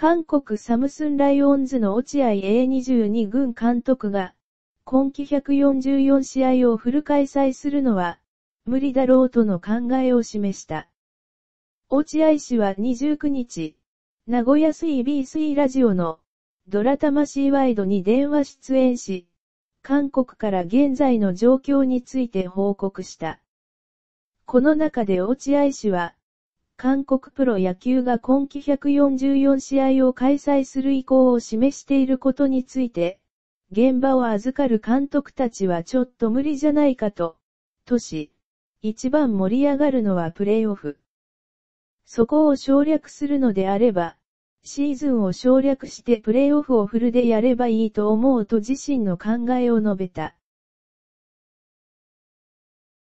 韓国サムスンライオンズの落合 A22 軍監督が、今季144試合をフル開催するのは、無理だろうとの考えを示した。落合氏は29日、名古屋 CBC ラジオの、ドラ魂ワイドに電話出演し、韓国から現在の状況について報告した。この中で落合氏は、韓国プロ野球が今季144試合を開催する意向を示していることについて、現場を預かる監督たちはちょっと無理じゃないかと、とし、一番盛り上がるのはプレイオフ。そこを省略するのであれば、シーズンを省略してプレイオフをフルでやればいいと思うと自身の考えを述べた。